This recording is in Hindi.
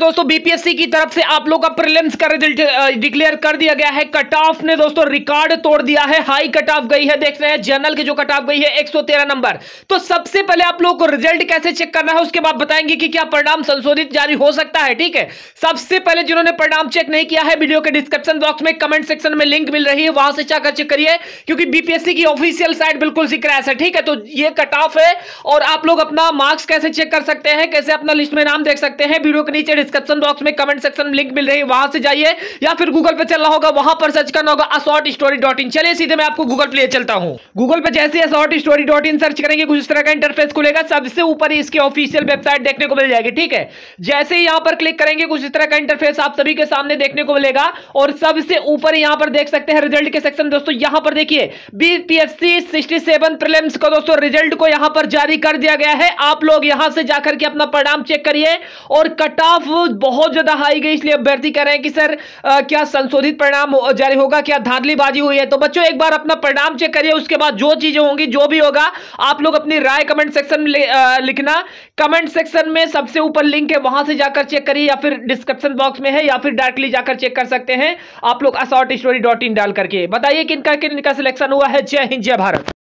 दोस्तों बीपीएससी की तरफ से आप लोग का प्रीलिम्स का रिजल्ट डिक्लेयर कर दिया गया है कट ऑफ ने दोस्तों रिकॉर्ड तोड़ दिया है हाई कट ऑफ गई है देख रहे हैं जनरल की जो कट ऑफ गई है 113 नंबर तो सबसे पहले आप लोग को रिजल्ट कैसे चेक करना है उसके बाद बताएंगे कि क्या परिणाम संशोधित जारी हो सकता है ठीक है सबसे पहले जिन्होंने परिणाम चेक नहीं किया है वीडियो के डिस्क्रिप्शन बॉक्स में कमेंट सेक्शन में लिंक मिल रही है वहां से जाकर चेक करिए क्योंकि बीपीएससी की ऑफिशियल साइट बिल्कुल सिक्रैस है ठीक है तो ये कट ऑफ है और आप लोग अपना मार्क्स कैसे चेक कर सकते हैं कैसे अपना लिस्ट में नाम देख सकते हैं वीडियो के नीचे डिस्क्रिप्शन बॉक्स में कमेंट सेक्शन में लिंक मिल रही है वहां से जाइए या फिर गूगल पे चलना होगा वहां पर सर्च करना होगा असॉर्ट स्टोरी डॉट इन चलिए सीधे मैं आपको गूगल पे चलता हूँ गूगल पे जैसे assort story dot in search करेंगे कुछ इस तरह का इंटरफेस खुलेगा सबसे ऊपर इसके ऑफिशियल वेबसाइट देखने को मिल जाएगी ठीक है जैसे ही यहाँ पर क्लिक करेंगे कुछ इस तरह का इंटरफेस आप सभी के सामने देखने को मिलेगा और सबसे ऊपर यहाँ पर देख सकते हैं रिजल्ट के सेक्शन दोस्तों यहाँ पर देखिए बीपीएससी सिक्सटी सेवन प्रिलिम्स का दोस्तों रिजल्ट को यहाँ पर जारी कर दिया गया है आप लोग यहाँ से जाकर के अपना परिणाम चेक करिए और कट ऑफ बहुत ज्यादा हाई गई इसलिए अभ्यर्थी कह रहे हैं कि सर आ, क्या संशोधित परिणाम जारी होगा क्या धांधलीबाजी हुई है तो बच्चों एक बार अपना परिणाम चेक करिए उसके बाद जो चीजें होंगी जो भी होगा आप लोग अपनी राय कमेंट सेक्शन में लिखना कमेंट सेक्शन में सबसे ऊपर लिंक है वहां से जाकर चेक करिए या फिर डिस्क्रिप्शन बॉक्स में है या फिर डायरेक्टली जाकर चेक कर सकते हैं आप लोग असॉट डाल करके बताइए किनका किनका सिलेक्शन हुआ है जय हिंद जय भारत